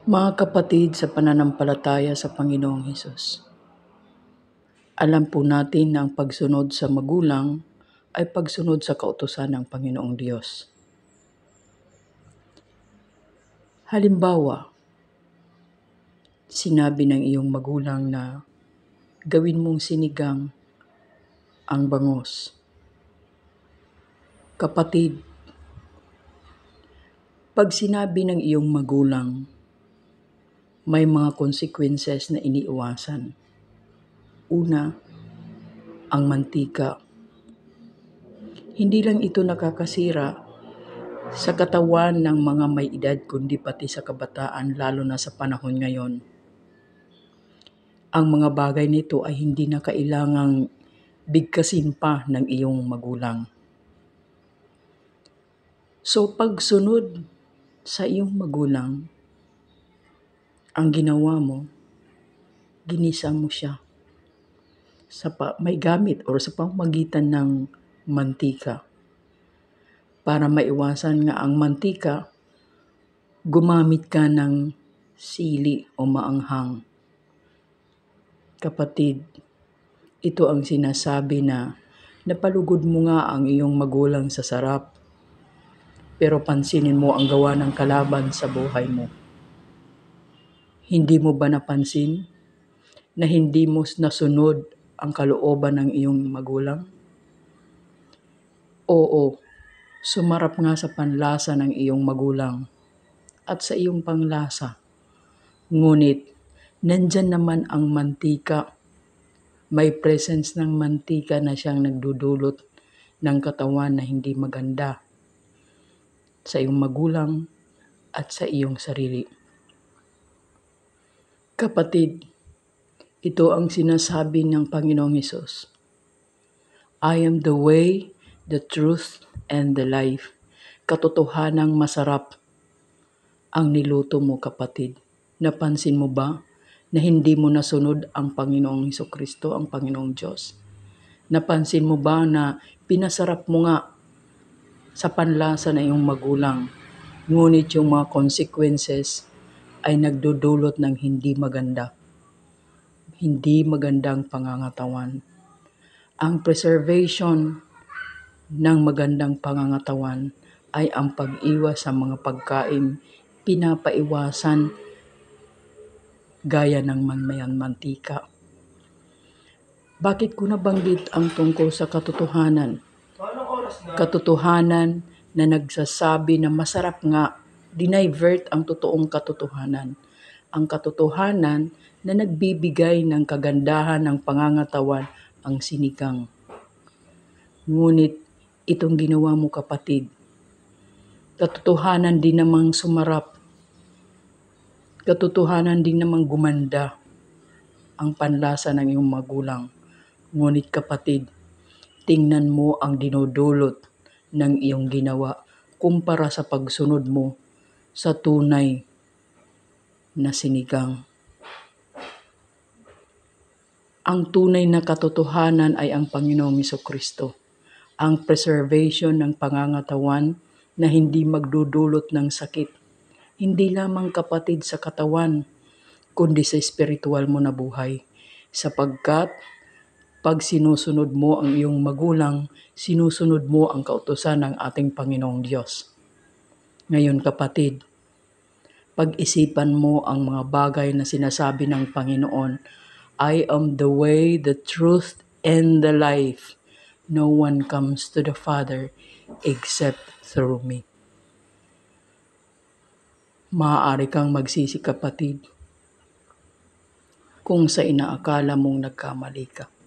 Mga kapatid sa pananampalataya sa Panginoong Hesus, alam po natin na ang pagsunod sa magulang ay pagsunod sa kautosan ng Panginoong Diyos. Halimbawa, sinabi ng iyong magulang na gawin mong sinigang ang bangos. Kapatid, pag sinabi ng iyong magulang may mga consequences na iniiwasan. Una, ang mantika. Hindi lang ito nakakasira sa katawan ng mga may edad kundi pati sa kabataan lalo na sa panahon ngayon. Ang mga bagay nito ay hindi na kailangang bigkasin pa ng iyong magulang. So pagsunod sa iyong magulang, ang ginawa mo, ginisa mo siya sa pa, may gamit o sa pamagitan ng mantika. Para maiwasan nga ang mantika, gumamit ka ng sili o maanghang. Kapatid, ito ang sinasabi na napalugod mo nga ang iyong magulang sa sarap. Pero pansinin mo ang gawa ng kalaban sa buhay mo. Hindi mo ba napansin na hindi mo nasunod ang kalooban ng iyong magulang? Oo, sumarap nga sa panlasa ng iyong magulang at sa iyong panglasa. Ngunit, nandyan naman ang mantika. May presence ng mantika na siyang nagdudulot ng katawan na hindi maganda sa iyong magulang at sa iyong sarili. Kapatid, ito ang sinasabi ng Panginoong Hesus. I am the way, the truth, and the life. Katotohanang masarap ang niluto mo kapatid. Napansin mo ba na hindi mo nasunod ang Panginoong Hesus Kristo, ang Panginoong Diyos? Napansin mo ba na pinasarap mo nga sa panlasa na iyong magulang, ngunit yung mga consequences ay nagdudulot ng hindi maganda, hindi magandang pangangatawan. Ang preservation ng magandang pangangatawan ay ang pag-iwas sa mga pagkain pinapaiwasan gaya ng mangmayan mantika. Bakit ko nabanggit ang tungkol sa katotohanan? Katotohanan na nagsasabi na masarap nga dinivert ang totoong katotohanan. Ang katotohanan na nagbibigay ng kagandahan ng pangangatawan ang sinigang. Ngunit itong ginawa mo kapatid, katotohanan din namang sumarap, katotohanan din namang gumanda ang panlasa ng iyong magulang. Ngunit kapatid, tingnan mo ang dinudulot ng iyong ginawa kumpara sa pagsunod mo sa tunay na sinigang. Ang tunay na katotohanan ay ang Panginoong Miso Kristo, ang preservation ng pangangatawan na hindi magdudulot ng sakit, hindi lamang kapatid sa katawan, kundi sa espiritual mo na buhay, sapagkat pag sinusunod mo ang iyong magulang, sinusunod mo ang kautosan ng ating Panginoong Diyos. Ngayon kapatid, pag-isipan mo ang mga bagay na sinasabi ng Panginoon. I am the way, the truth, and the life. No one comes to the Father except through me. Maaari kang magsisi kapatid kung sa inaakala mong nagkamali ka.